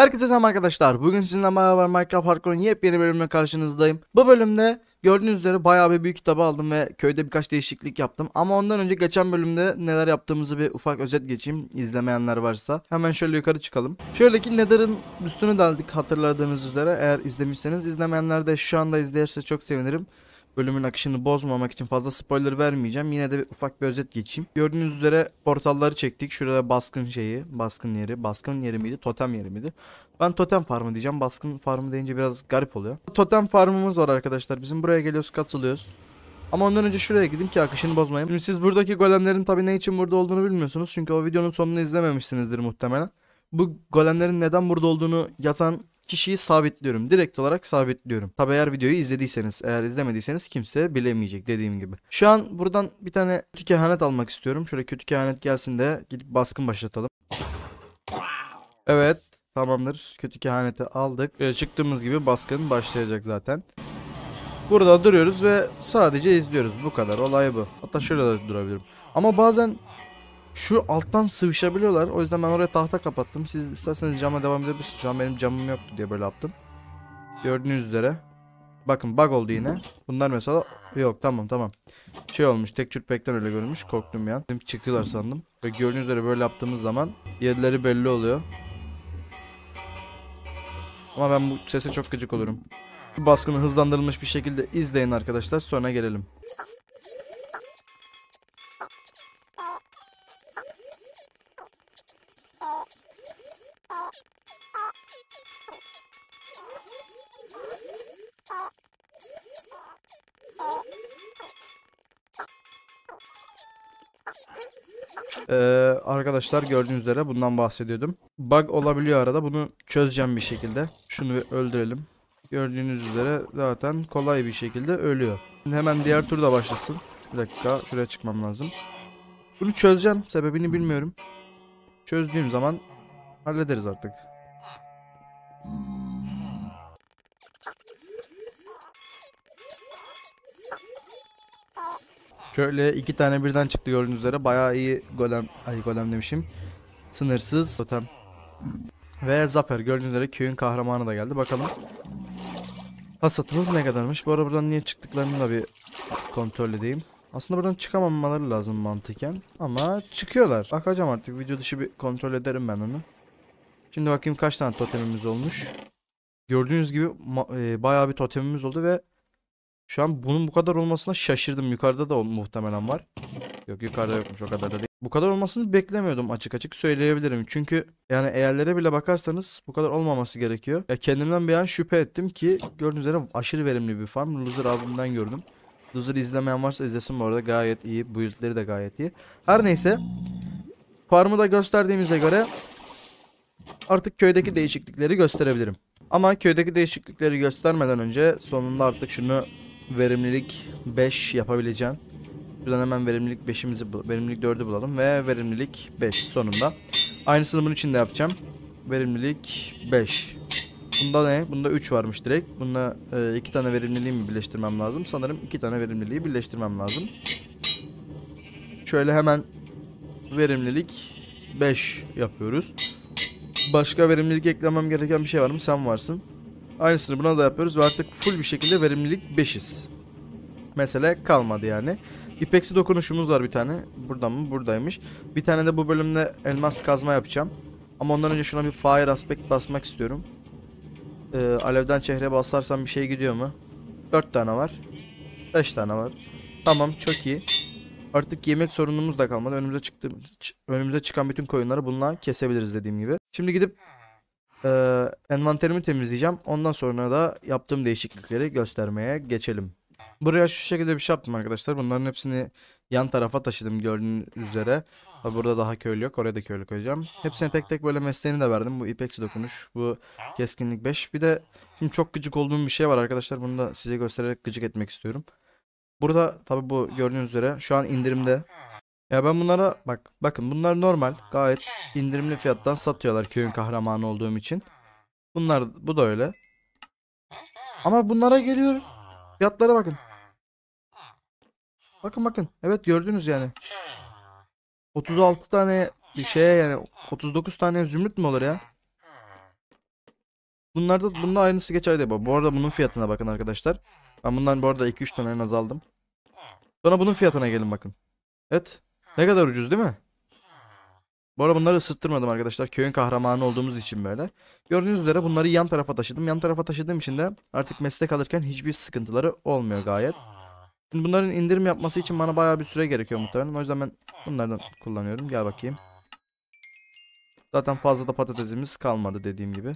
Herkese selam arkadaşlar. Bugün sizinle beraber Minecraft Hardcore'un yepyeni bölümüne karşınızdayım. Bu bölümde gördüğünüz üzere bayağı bir büyük kitabı aldım ve köyde birkaç değişiklik yaptım. Ama ondan önce geçen bölümde neler yaptığımızı bir ufak özet geçeyim izlemeyenler varsa. Hemen şöyle yukarı çıkalım. Şöyle Nether'ın üstünü daldık hatırladığınız üzere. Eğer izlemişseniz izlemeyenler de şu anda izlerse çok sevinirim bölümün akışını bozmamak için fazla spoiler vermeyeceğim. Yine de bir ufak bir özet geçeyim. Gördüğünüz üzere portalları çektik. Şurada baskın şeyi, baskın yeri, baskın yeri miydi, totem yeri miydi? Ben totem farmı diyeceğim. Baskın farmı deyince biraz garip oluyor. Totem farmımız var arkadaşlar. Bizim buraya geliyoruz, katılıyoruz. Ama ondan önce şuraya gidin ki akışını bozmayayım. Şimdi siz buradaki golemlerin tabii ne için burada olduğunu bilmiyorsunuz. Çünkü o videonun sonunu izlememişsinizdir muhtemelen. Bu golemlerin neden burada olduğunu yazan kişiyi sabitliyorum. Direkt olarak sabitliyorum. Tabi eğer videoyu izlediyseniz eğer izlemediyseniz kimse bilemeyecek dediğim gibi. Şu an buradan bir tane kötü kehanet almak istiyorum. Şöyle kötü kehanet gelsin de gidip baskın başlatalım. Evet tamamdır. Kötü kehaneti aldık. Böyle çıktığımız gibi baskın başlayacak zaten. Burada duruyoruz ve sadece izliyoruz. Bu kadar. Olay bu. Hatta şurada de durabilirim. Ama bazen şu alttan sıvışabiliyorlar. O yüzden ben oraya tahta kapattım. Siz isterseniz cama devam edebilirsiniz. Şu an benim camım yoktu diye böyle yaptım. Gördüğünüz üzere. Bakın bug oldu yine. Bunlar mesela yok tamam tamam. Şey olmuş tek çürpekten öyle görünmüş. Korktum ya. Dedim çıkıyorlar sandım. Ve gördüğünüz üzere böyle yaptığımız zaman yerleri belli oluyor. Ama ben bu sese çok gıcık olurum. Baskını hızlandırılmış bir şekilde izleyin arkadaşlar. Sonra gelelim. Ee, arkadaşlar gördüğünüz üzere bundan bahsediyordum. Bug olabiliyor arada. Bunu çözeceğim bir şekilde. Şunu bir öldürelim. Gördüğünüz üzere zaten kolay bir şekilde ölüyor. Şimdi hemen diğer tur da başlasın. Bir dakika şuraya çıkmam lazım. Bunu çözeceğim. Sebebini bilmiyorum. Çözdüğüm zaman hallederiz artık. Hmm. Şöyle iki tane birden çıktı gördüğünüz üzere. Bayağı iyi golem, ay golem demişim. Sınırsız totem. Ve Zaper gördüğünüz üzere köyün kahramanı da geldi. Bakalım. Hasatımız ne kadarmış? Bu ara buradan niye çıktıklarını da bir kontrol edeyim. Aslında buradan çıkamamaları lazım mantıken. Ama çıkıyorlar. Bakacağım artık. Video dışı bir kontrol ederim ben onu. Şimdi bakayım kaç tane totemimiz olmuş. Gördüğünüz gibi e, bayağı bir totemimiz oldu ve şu an bunun bu kadar olmasına şaşırdım. Yukarıda da muhtemelen var. Yok yukarıda yokmuş o kadar da değil. Bu kadar olmasını beklemiyordum açık açık söyleyebilirim. Çünkü yani eğerlere bile bakarsanız bu kadar olmaması gerekiyor. Ya kendimden bir an şüphe ettim ki gördüğünüz üzere aşırı verimli bir farm. Loser abimden gördüm. Loser izlemeyen varsa izlesin bu arada gayet iyi. Build'leri de gayet iyi. Her neyse. Farmı da gösterdiğimize göre artık köydeki değişiklikleri gösterebilirim. Ama köydeki değişiklikleri göstermeden önce sonunda artık şunu verimlilik 5 yapabileceğim. Buradan hemen verimlilik 5'imizi, verimlilik 4'ü bulalım ve verimlilik 5 sonunda. Aynısını bunun için de yapacağım. Verimlilik 5. Bunda ne? Bunda 3 varmış direkt. Bunda 2 e, tane verimliliği mi birleştirmem lazım? Sanırım 2 tane verimliliği birleştirmem lazım. Şöyle hemen verimlilik 5 yapıyoruz. Başka verimlilik eklemem gereken bir şey var mı? Sen varsın. Aynısını buna da yapıyoruz ve artık full bir şekilde verimlilik 5'iz. Mesele kalmadı yani. İpeksi dokunuşumuz var bir tane. Buradan mı? Buradaymış. Bir tane de bu bölümde elmas kazma yapacağım. Ama ondan önce şuna bir fire aspect basmak istiyorum. Ee, alevden çehre basarsam bir şey gidiyor mu? 4 tane var. 5 tane var. Tamam çok iyi. Artık yemek sorunumuz da kalmadı. Önümüze çıktı önümüze çıkan bütün koyunları bununla kesebiliriz dediğim gibi. Şimdi gidip e, envanterimi temizleyeceğim. Ondan sonra da yaptığım değişiklikleri göstermeye geçelim. Buraya şu şekilde bir şey yaptım arkadaşlar. Bunların hepsini yan tarafa taşıdım gördüğünüz üzere. burada daha köylü yok. Oraya da köylü koyacağım. Hepsine tek tek böyle mesleğini de verdim. Bu ipeksi dokunuş, bu keskinlik 5. Bir de şimdi çok gıcık olduğum bir şey var arkadaşlar. Bunu da size göstererek gıcık etmek istiyorum. Burada tabi bu gördüğünüz üzere şu an indirimde ya ben bunlara bak bakın bunlar normal gayet indirimli fiyattan satıyorlar köyün kahramanı olduğum için. Bunlar bu da öyle. Ama bunlara geliyorum, Fiyatlara bakın. Bakın bakın. Evet gördünüz yani. 36 tane bir şey yani 39 tane zümrüt mü olur ya? Bunlarda bunda aynısı geçerli bu. Bu arada bunun fiyatına bakın arkadaşlar. Ben bundan bu arada 2-3 tane en azaldım. Sonra bunun fiyatına gelin bakın. Evet. Ne kadar ucuz değil mi? Bu arada bunları ısıttırmadım arkadaşlar. Köyün kahramanı olduğumuz için böyle. Gördüğünüz üzere bunları yan tarafa taşıdım. Yan tarafa taşıdığım için de artık meslek alırken hiçbir sıkıntıları olmuyor gayet. Şimdi bunların indirim yapması için bana bayağı bir süre gerekiyor muhtemelen. O yüzden ben bunlardan kullanıyorum. Gel bakayım. Zaten fazla da patatesimiz kalmadı dediğim gibi.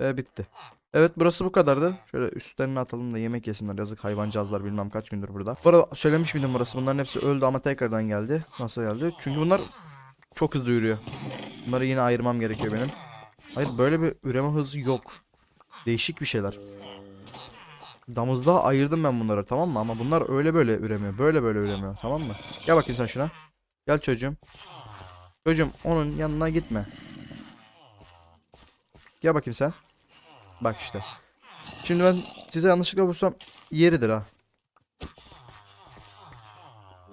Ve bitti. Evet burası bu kadardı. Şöyle üstlerini atalım da yemek yesinler. Yazık hayvancağızlar bilmem kaç gündür burada. Bu arada söylemiş miydim burası? Bunların hepsi öldü ama tekrardan geldi. Nasıl geldi? Çünkü bunlar çok hızlı yürüyor. Bunları yine ayırmam gerekiyor benim. Hayır böyle bir üreme hızı yok. Değişik bir şeyler. Damızda ayırdım ben bunları tamam mı? Ama bunlar öyle böyle üremiyor. Böyle böyle üremiyor tamam mı? Gel bakayım sen şuna. Gel çocuğum. Çocuğum onun yanına gitme. Gel bakayım sen. Bak işte. Şimdi ben size yanlışlıkla vursam yeridir ha.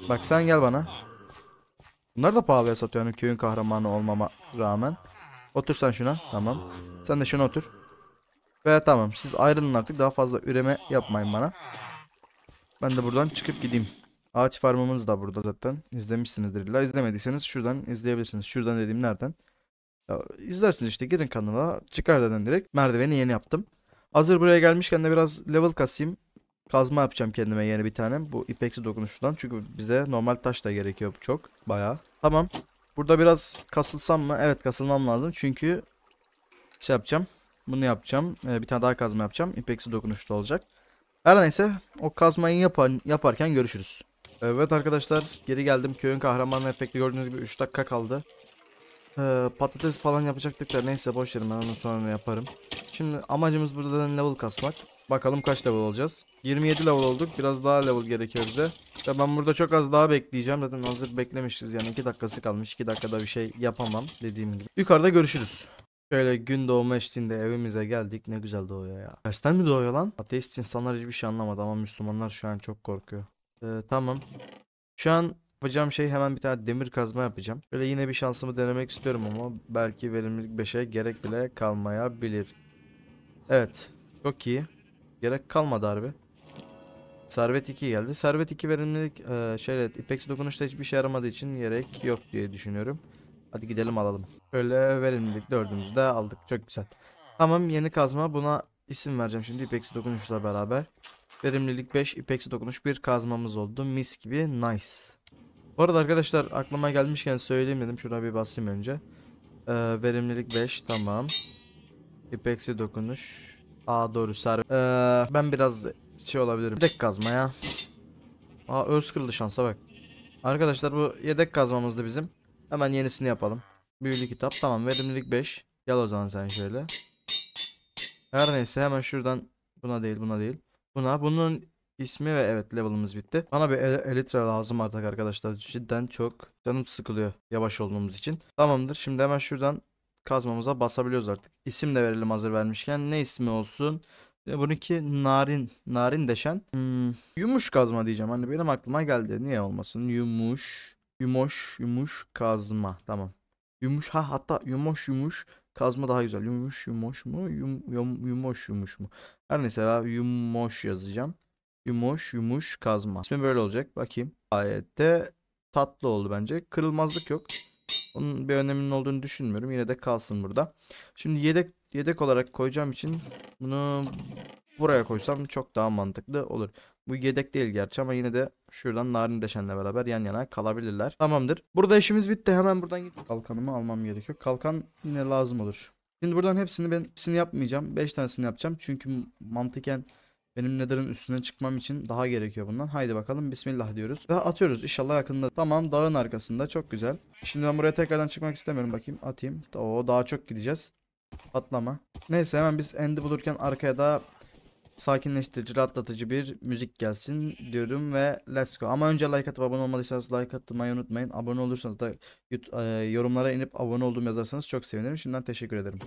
Bak sen gel bana. Bunlar da pahalıya satıyor yani köyün kahramanı olmama rağmen. Otur sen şuna. Tamam. Sen de şuna otur. Ve tamam siz ayrılın artık daha fazla üreme yapmayın bana. Ben de buradan çıkıp gideyim. Ağaç farmımız da burada zaten. İzlemişsinizdir illa. İzlemediyseniz şuradan izleyebilirsiniz. Şuradan dediğim nereden? Ya, izlersiniz işte girin kanala çıkardan direkt merdiveni yeni yaptım. Hazır buraya gelmişken de biraz level kasayım. Kazma yapacağım kendime yeni bir tane. Bu ipeksi dokunuştan. Çünkü bize normal taş da gerekiyor çok. baya. Tamam. Burada biraz kasılsam mı? Evet kasılmam lazım. Çünkü şey yapacağım. Bunu yapacağım. Ee, bir tane daha kazma yapacağım. İpeksi dokunuşlu olacak. Her neyse o kazmayı yapan, yaparken görüşürüz. Evet arkadaşlar geri geldim. Köyün kahramanı efekti gördüğünüz gibi 3 dakika kaldı. Ee, patates falan yapacaktık da neyse boş verin ben onu sonra yaparım. Şimdi amacımız burada da level kasmak. Bakalım kaç level olacağız. 27 level olduk. Biraz daha level gerekiyor bize. Ya ben burada çok az daha bekleyeceğim. Zaten hazır beklemişiz yani 2 dakikası kalmış. 2 dakikada bir şey yapamam dediğim gibi. Yukarıda görüşürüz. Şöyle gün doğma eşliğinde evimize geldik. Ne güzel doğuyor ya. Tersten mi doğuyor lan? Ateist insanlar hiçbir şey anlamadı ama Müslümanlar şu an çok korkuyor. Ee, tamam. Şu an Yapacağım şey hemen bir tane demir kazma yapacağım. Böyle yine bir şansımı denemek istiyorum ama belki verimlilik 5'e gerek bile kalmayabilir. Evet. Çok iyi. Gerek kalmadı harbi. Servet 2 geldi. Servet 2 verimlilik e, şeyle ipeksi dokunuşta hiçbir şey yaramadığı için gerek yok diye düşünüyorum. Hadi gidelim alalım. Öyle verimlilik dördümüzü de aldık. Çok güzel. Tamam yeni kazma buna isim vereceğim şimdi ipeksi dokunuşla beraber. Verimlilik 5, ipeksi dokunuş bir kazmamız oldu. Mis gibi nice. Bu arada arkadaşlar aklıma gelmişken söyleyeyim dedim. Şuna bir basayım önce. Ee, verimlilik 5 tamam. İpeksi dokunuş. A doğru servis. Ee, ben biraz şey olabilirim. Yedek kazma ya. Aa örs kırıldı şansa bak. Arkadaşlar bu yedek kazmamızdı bizim. Hemen yenisini yapalım. Büyülü kitap tamam verimlilik 5. Gel o zaman sen şöyle. Her neyse hemen şuradan buna değil buna değil. Buna bunun ismi ve evet level'ımız bitti. Bana bir elitra lazım artık arkadaşlar. Cidden çok canım sıkılıyor yavaş olduğumuz için. Tamamdır. Şimdi hemen şuradan kazmamıza basabiliyoruz artık. İsim de verelim hazır vermişken. Ne ismi olsun? Bununki narin, narin deşen. Hmm, yumuş kazma diyeceğim. Hani benim aklıma geldi. Niye olmasın? Yumuş, Yumuş yumuş kazma. Tamam. Yumuş ha hatta Yumuş yumuş kazma daha güzel. Yumuş yumuş mu? Yum, yum, yumoş yumuş mu? Her neyse ben Yumuş yazacağım. Yumuş yumuş kazma. İsmi böyle olacak. Bakayım. Gayet de tatlı oldu bence. Kırılmazlık yok. Onun bir öneminin olduğunu düşünmüyorum. Yine de kalsın burada. Şimdi yedek yedek olarak koyacağım için bunu buraya koysam çok daha mantıklı olur. Bu yedek değil gerçi ama yine de şuradan narin deşenle beraber yan yana kalabilirler. Tamamdır. Burada işimiz bitti. Hemen buradan git. Kalkanımı almam gerekiyor. Kalkan yine lazım olur. Şimdi buradan hepsini ben hepsini yapmayacağım. 5 tanesini yapacağım. Çünkü mantıken benim nether'ın üstüne çıkmam için daha gerekiyor bundan. Haydi bakalım bismillah diyoruz. Ve atıyoruz inşallah yakında. Tamam dağın arkasında çok güzel. Şimdi ben buraya tekrardan çıkmak istemiyorum bakayım atayım. Oo daha çok gideceğiz. Patlama. Neyse hemen biz end'i bulurken arkaya da sakinleştirici, rahatlatıcı bir müzik gelsin diyorum ve let's go. Ama önce like atıp abone olmadıysanız like attırmayı unutmayın. Abone olursanız da e, yorumlara inip abone olduğumu yazarsanız çok sevinirim. Şimdiden teşekkür ederim.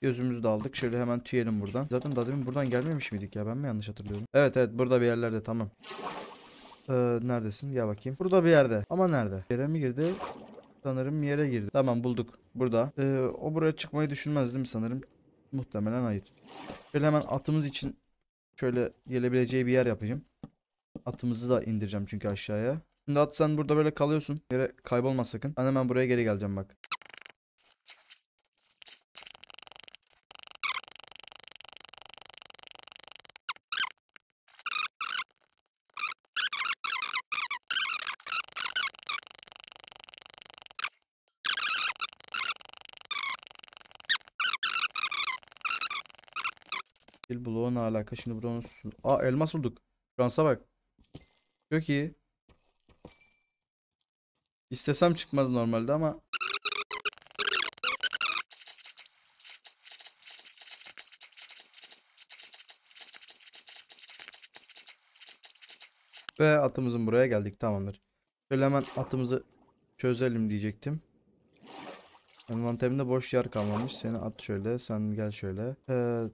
Gözümüzü de aldık. Şöyle hemen tüyelim buradan. Zaten daha demin buradan gelmemiş miydik ya? Ben mi yanlış hatırlıyorum? Evet evet burada bir yerlerde tamam. Ee, neredesin? Gel bakayım. Burada bir yerde. Ama nerede? Yere mi girdi? Sanırım yere girdi. Tamam bulduk. Burada. Ee, o buraya çıkmayı düşünmez değil mi sanırım? Muhtemelen hayır. Şöyle hemen atımız için şöyle gelebileceği bir yer yapayım. Atımızı da indireceğim çünkü aşağıya. Şimdi at sen burada böyle kalıyorsun. Yere kaybolma sakın. Ben hemen buraya geri geleceğim bak. Dil bloğu ne alaka? Şimdi buranın su. Aa elmas bulduk. Fransa bak. Çok iyi. İstesem çıkmaz normalde ama. Ve atımızın buraya geldik tamamdır. Şöyle hemen atımızı çözelim diyecektim. Envanterimde boş yer kalmamış. Seni at şöyle. Sen gel şöyle. Ee,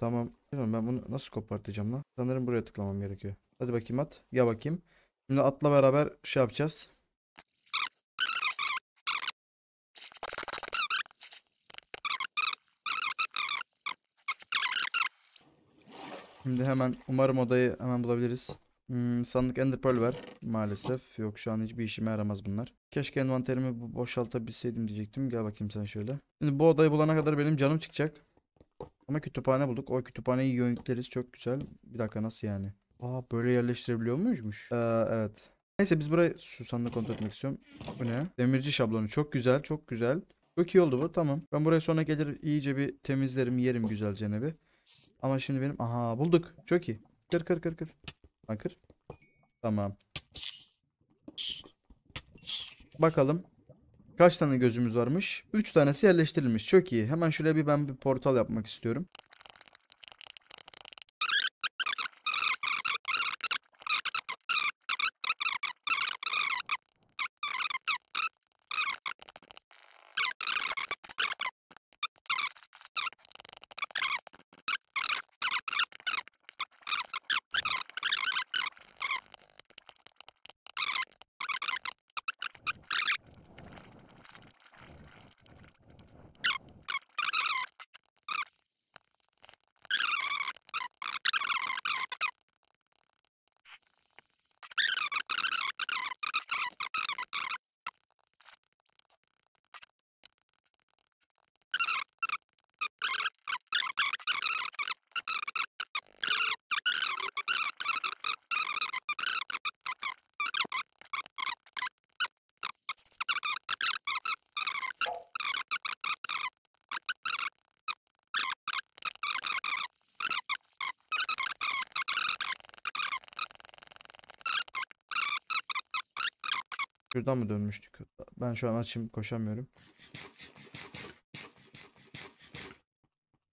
Tamam. ben bunu nasıl kopartacağım lan? Sanırım buraya tıklamam gerekiyor. Hadi bakayım at. Ya bakayım. Şimdi atla beraber şey yapacağız. Şimdi hemen umarım odayı hemen bulabiliriz. Hmm, sandık Ender Pearl ver. Maalesef. Yok şu an hiçbir işime yaramaz bunlar. Keşke envanterimi boşaltabilseydim diyecektim. Gel bakayım sen şöyle. Şimdi bu odayı bulana kadar benim canım çıkacak. Ama kütüphane bulduk. O kütüphaneyi yönetleriz. Çok güzel. Bir dakika nasıl yani? Aa böyle yerleştirebiliyor muymuş? Ee, evet. Neyse biz burayı Susan'la kontrol etmek istiyorum. Bu ne? Demirci şablonu. Çok güzel. Çok güzel. Çok iyi oldu bu. Tamam. Ben buraya sonra gelir iyice bir temizlerim. Yerim güzel nebi. Ama şimdi benim... Aha bulduk. Çok iyi. Kır kır kır kır. kır. Tamam. Bakalım. Kaç tane gözümüz varmış? 3 tanesi yerleştirilmiş. Çok iyi. Hemen şuraya bir ben bir portal yapmak istiyorum. Şuradan mı dönmüştük? Ben şu an açım koşamıyorum.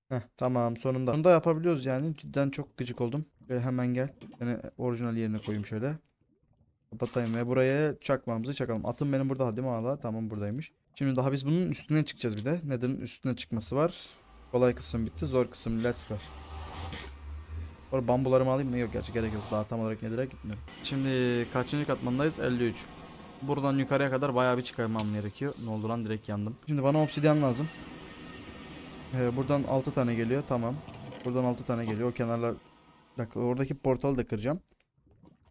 Heh, tamam sonunda. Sonunda yapabiliyoruz yani. Cidden çok gıcık oldum. Böyle hemen gel. Yani orijinal yerine koyayım şöyle. Kapatayım ve buraya çakmamızı çakalım. Atım benim burada hadi mi hala? Tamam buradaymış. Şimdi daha biz bunun üstüne çıkacağız bir de. Neden üstüne çıkması var? Kolay kısım bitti. Zor kısım. Let's go. Orada bambularımı alayım mı? Yok gerçi gerek yok. Daha tam olarak nelere gitmiyorum. Şimdi kaçıncı katmandayız? 53. Buradan yukarıya kadar bayağı bir çıkarmam gerekiyor. Ne oldu lan direkt yandım. Şimdi bana obsidyen lazım. Ee, buradan 6 tane geliyor. Tamam. Buradan 6 tane geliyor. O kenarlar... Bak oradaki portalı da kıracağım.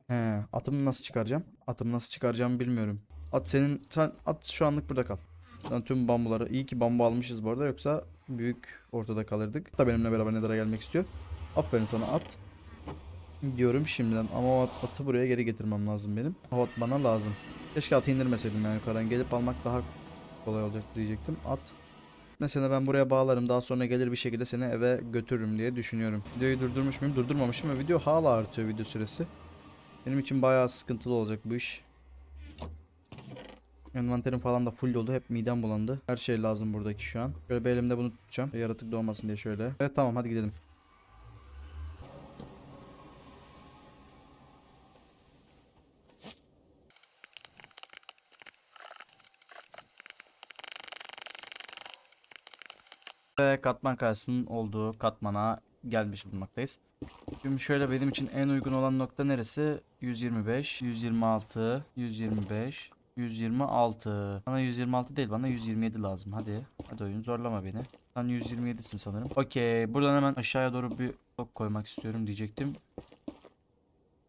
He, atımı nasıl çıkaracağım? Atımı nasıl çıkaracağımı bilmiyorum. At senin sen at şu anlık burada kal. Yani tüm bambuları İyi ki bambu almışız bu arada yoksa büyük ortada kalırdık. Da benimle beraber Nether'a gelmek istiyor. Aferin sana at. Diyorum şimdiden ama o at, atı buraya geri getirmem lazım benim. O at bana lazım. Keşke atı indirmeseydim yani yukarıdan. Gelip almak daha kolay olacak diyecektim. At. Mesela ben buraya bağlarım. Daha sonra gelir bir şekilde seni eve götürürüm diye düşünüyorum. Videoyu durdurmuş muyum? Durdurmamışım ve video hala artıyor video süresi. Benim için bayağı sıkıntılı olacak bu iş. Envanterim falan da full oldu. Hep midem bulandı. Her şey lazım buradaki şu an. Böyle bir elimde bunu tutacağım. Yaratık doğmasın diye şöyle. Evet tamam hadi gidelim. ve katman karşısının olduğu katmana gelmiş bulunmaktayız. Şimdi şöyle benim için en uygun olan nokta neresi? 125, 126, 125, 126. Bana 126 değil bana 127 lazım. Hadi. Hadi oyun zorlama beni. Sen 127'sin sanırım. Okey. Buradan hemen aşağıya doğru bir blok koymak istiyorum diyecektim.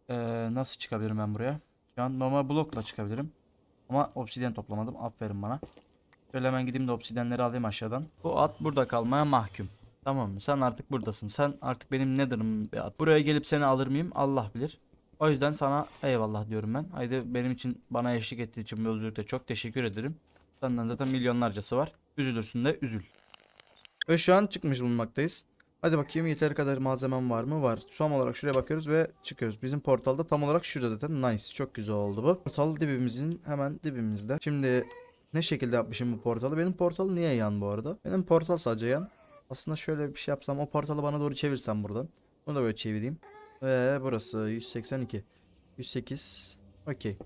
Ee, nasıl çıkabilirim ben buraya? Şu an normal blokla çıkabilirim. Ama obsidyen toplamadım. Aferin bana. Şöyle hemen gideyim de obsidenleri alayım aşağıdan. Bu at burada kalmaya mahkum. Tamam mı? Sen artık buradasın. Sen artık benim nedir'ım bir at. Buraya gelip seni alır mıyım? Allah bilir. O yüzden sana eyvallah diyorum ben. Haydi benim için bana eşlik ettiği için bu çok teşekkür ederim. Senden zaten milyonlarcası var. Üzülürsün de üzül. Ve şu an çıkmış bulunmaktayız. Hadi bakayım yeteri kadar malzemem var mı? Var. Son olarak şuraya bakıyoruz ve çıkıyoruz. Bizim portalda tam olarak şurada zaten. Nice. Çok güzel oldu bu. Portal dibimizin hemen dibimizde. Şimdi ne şekilde yapmışım bu portalı? Benim portal niye yan bu arada? Benim portal sadece yan. Aslında şöyle bir şey yapsam o portalı bana doğru çevirsem buradan. Bunu da böyle çevireyim. Ve burası 182. 108. Okey.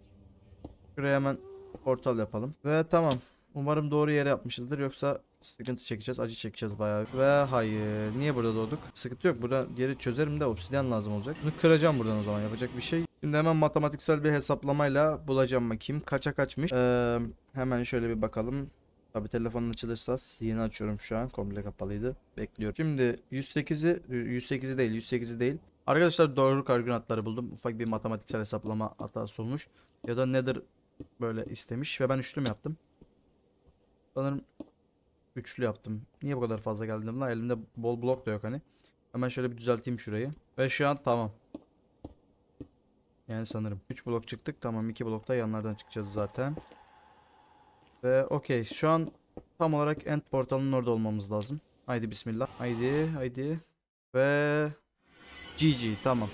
Şuraya hemen portal yapalım. Ve tamam. Umarım doğru yere yapmışızdır. Yoksa sıkıntı çekeceğiz. Acı çekeceğiz bayağı. Ve hayır. Niye burada doğduk? Sıkıntı yok. Burada geri çözerim de obsidyen lazım olacak. Bunu kıracağım buradan o zaman. Yapacak bir şey Şimdi hemen matematiksel bir hesaplamayla bulacağım bakayım. Kaça kaçmış? Ee, hemen şöyle bir bakalım. Tabi telefonun açılırsa yeni açıyorum şu an. Komple kapalıydı. Bekliyorum. Şimdi 108'i 108'i değil 108'i değil. Arkadaşlar doğru koordinatları buldum. Ufak bir matematiksel hesaplama hatası olmuş. Ya da nedir böyle istemiş ve ben üçlü yaptım? Sanırım üçlü yaptım. Niye bu kadar fazla geldim lan? Elimde bol blok da yok hani. Hemen şöyle bir düzelteyim şurayı. Ve şu an tamam. Yani sanırım. 3 blok çıktık. Tamam 2 blokta yanlardan çıkacağız zaten. Ve okey. Şu an tam olarak end portalının orada olmamız lazım. Haydi bismillah. Haydi haydi. Ve GG tamam.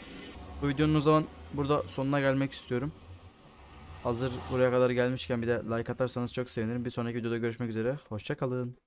Bu videonun o zaman burada sonuna gelmek istiyorum. Hazır buraya kadar gelmişken bir de like atarsanız çok sevinirim. Bir sonraki videoda görüşmek üzere. Hoşçakalın.